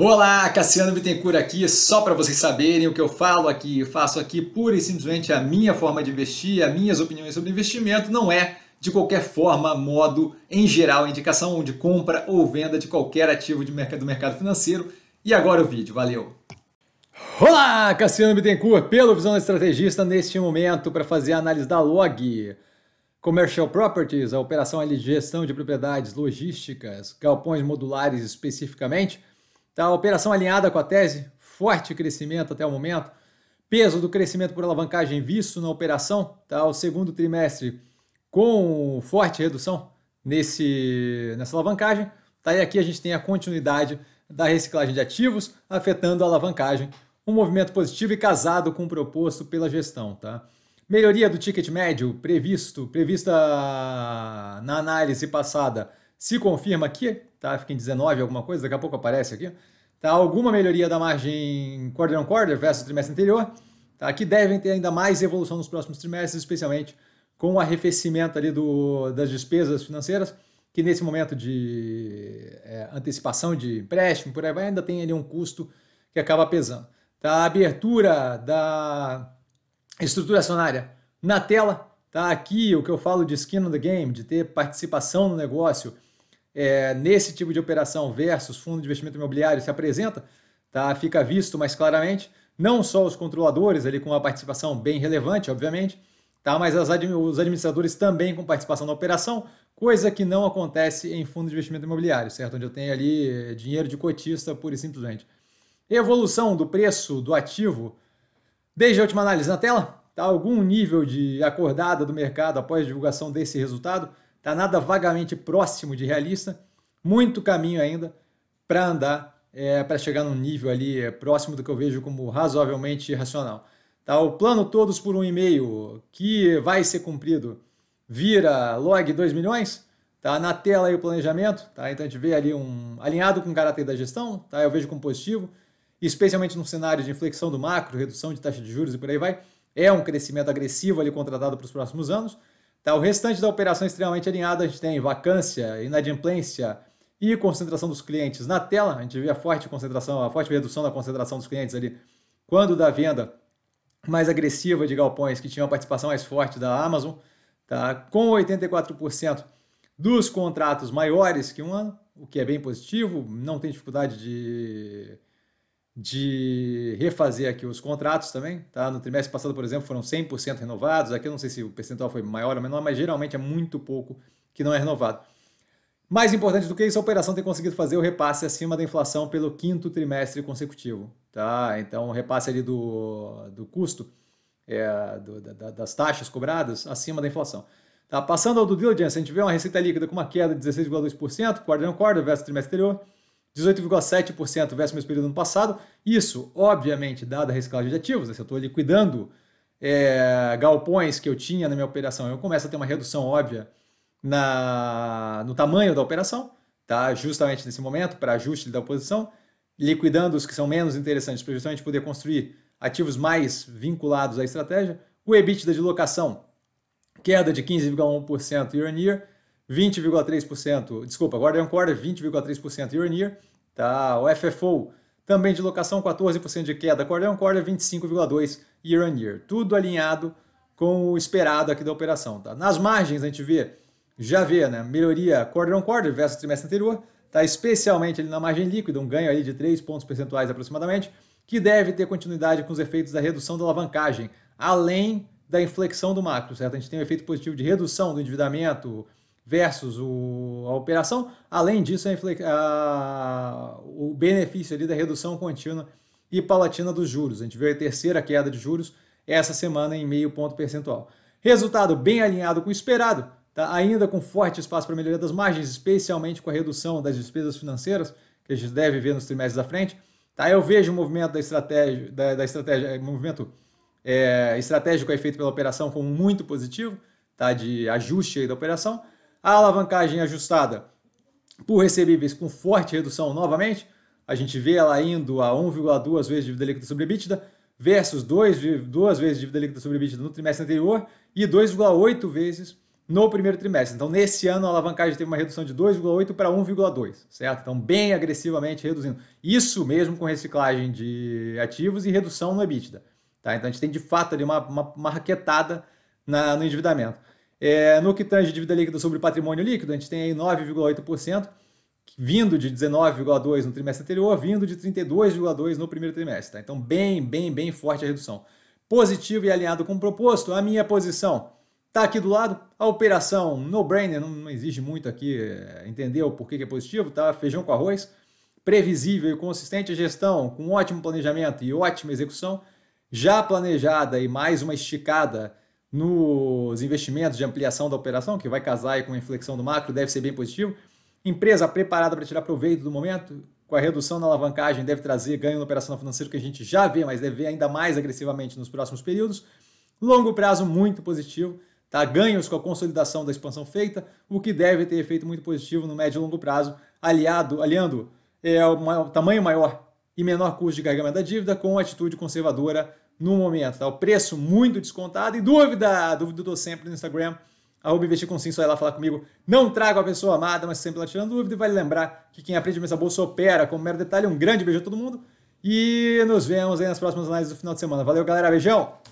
Olá, Cassiano Bittencourt aqui, só para vocês saberem o que eu falo aqui, eu faço aqui pura e simplesmente a minha forma de investir, as minhas opiniões sobre investimento, não é de qualquer forma, modo, em geral, indicação de compra ou venda de qualquer ativo de mercado, do mercado financeiro. E agora o vídeo, valeu! Olá, Cassiano Bittencourt, pelo Visão Estrategista, neste momento para fazer a análise da LOG. Commercial Properties, a operação de gestão de propriedades logísticas, galpões modulares especificamente, Tá? operação alinhada com a tese, forte crescimento até o momento. Peso do crescimento por alavancagem visto na operação, tá? o segundo trimestre com forte redução nesse, nessa alavancagem. Tá? E aqui a gente tem a continuidade da reciclagem de ativos afetando a alavancagem. Um movimento positivo e casado com o proposto pela gestão. Tá? Melhoria do ticket médio previsto, prevista na análise passada se confirma aqui, tá? Fica em 19 alguma coisa, daqui a pouco aparece aqui. Tá? Alguma melhoria da margem quarter on quarter versus trimestre anterior, tá? Que devem ter ainda mais evolução nos próximos trimestres, especialmente com o arrefecimento ali do, das despesas financeiras, que nesse momento de é, antecipação de empréstimo, por aí vai, ainda tem ali um custo que acaba pesando. Tá? A abertura da estrutura acionária na tela, tá? Aqui o que eu falo de skin on the game, de ter participação no negócio, é, nesse tipo de operação versus fundo de investimento imobiliário se apresenta, tá? fica visto mais claramente, não só os controladores ali com uma participação bem relevante, obviamente, tá? mas as, os administradores também com participação na operação, coisa que não acontece em fundo de investimento imobiliário, certo? Onde eu tenho ali eh, dinheiro de cotista pura e simplesmente. Evolução do preço do ativo desde a última análise na tela, tá? Algum nível de acordada do mercado após divulgação desse resultado está nada vagamente próximo de realista, muito caminho ainda para andar, é, para chegar num nível ali é, próximo do que eu vejo como razoavelmente racional. Tá, o plano todos por um e-mail que vai ser cumprido vira log 2 milhões, tá na tela aí o planejamento, tá? Então a gente vê ali um alinhado com o caráter da gestão, tá? Eu vejo como positivo, especialmente num cenário de inflexão do macro, redução de taxa de juros e por aí vai. É um crescimento agressivo ali contratado para os próximos anos. Tá? O restante da operação é extremamente alinhada, a gente tem vacância, inadimplência e concentração dos clientes na tela. A gente vê a forte concentração, a forte redução da concentração dos clientes ali quando da venda mais agressiva de galpões que tinha uma participação mais forte da Amazon, tá? com 84% dos contratos maiores que um ano, o que é bem positivo, não tem dificuldade de de refazer aqui os contratos também, tá? No trimestre passado, por exemplo, foram 100% renovados. Aqui eu não sei se o percentual foi maior ou menor, mas geralmente é muito pouco que não é renovado. Mais importante do que isso, a operação tem conseguido fazer o repasse acima da inflação pelo quinto trimestre consecutivo, tá? Então, o repasse ali do, do custo, é, do, da, das taxas cobradas, acima da inflação. Tá? Passando ao do diligence, a gente vê uma receita líquida com uma queda de 16,2%, quarter on quarter versus trimestre anterior 18,7% versus o mesmo período do ano passado. Isso, obviamente, dada a reciclagem de ativos, né? se eu estou liquidando é, galpões que eu tinha na minha operação, eu começo a ter uma redução óbvia na, no tamanho da operação, tá? justamente nesse momento, para ajuste da posição, liquidando os que são menos interessantes, para justamente poder construir ativos mais vinculados à estratégia. O EBITDA de locação, queda de 15,1% year on year, 20,3%, desculpa, quarter on quarter, 20,3% year on year. Tá, o FFO também de locação 14% de queda, Corda on Corda 25,2 year on year. Tudo alinhado com o esperado aqui da operação, tá? Nas margens a gente vê já vê, né, melhoria quarter on quarter versus trimestre anterior, tá especialmente ali na margem líquida, um ganho ali de 3 pontos percentuais aproximadamente, que deve ter continuidade com os efeitos da redução da alavancagem, além da inflexão do macro, certo? A gente tem um efeito positivo de redução do endividamento, versus o, a operação. Além disso, a, a, o benefício ali da redução contínua e paulatina dos juros. A gente viu a terceira queda de juros essa semana em meio ponto percentual. Resultado bem alinhado com o esperado, tá? ainda com forte espaço para melhoria das margens, especialmente com a redução das despesas financeiras, que a gente deve ver nos trimestres da frente. Tá? Eu vejo o movimento da estratégia, da, da estratégia é, movimento é, estratégico aí feito pela operação como muito positivo, tá? de ajuste da operação. A alavancagem ajustada por recebíveis com forte redução novamente, a gente vê ela indo a 1,2 vezes dívida líquida sobre EBITDA versus 2, 2 vezes dívida líquida sobre EBITDA no trimestre anterior e 2,8 vezes no primeiro trimestre. Então, nesse ano, a alavancagem teve uma redução de 2,8 para 1,2, certo? Então, bem agressivamente reduzindo. Isso mesmo com reciclagem de ativos e redução no EBITDA. Tá? Então, a gente tem de fato ali uma, uma, uma raquetada na, no endividamento. É, no que tange dívida líquida sobre patrimônio líquido, a gente tem aí 9,8%, vindo de 19,2% no trimestre anterior, vindo de 32,2% no primeiro trimestre. Tá? Então, bem, bem, bem forte a redução. Positivo e alinhado com o proposto, a minha posição está aqui do lado. A operação no-brainer, não, não exige muito aqui é, entender o porquê que é positivo, tá? Feijão com arroz, previsível e consistente a gestão, com ótimo planejamento e ótima execução, já planejada e mais uma esticada nos investimentos de ampliação da operação, que vai casar com a inflexão do macro, deve ser bem positivo. Empresa preparada para tirar proveito do momento, com a redução na alavancagem, deve trazer ganho na operação financeira que a gente já vê, mas deve ver ainda mais agressivamente nos próximos períodos. Longo prazo muito positivo, tá? ganhos com a consolidação da expansão feita, o que deve ter efeito muito positivo no médio e longo prazo, aliado, aliando é, o tamanho maior e menor custo de carregamento da dívida com atitude conservadora no momento. Tá? O preço muito descontado. E dúvida, dúvida eu tô sempre no Instagram, arroba investir com sim, só ir lá falar comigo. Não trago a pessoa amada, mas sempre lá tirando dúvida. E vale lembrar que quem aprende a mesa bolsa opera. Como mero detalhe, um grande beijo a todo mundo. E nos vemos aí nas próximas análises do final de semana. Valeu, galera. Beijão!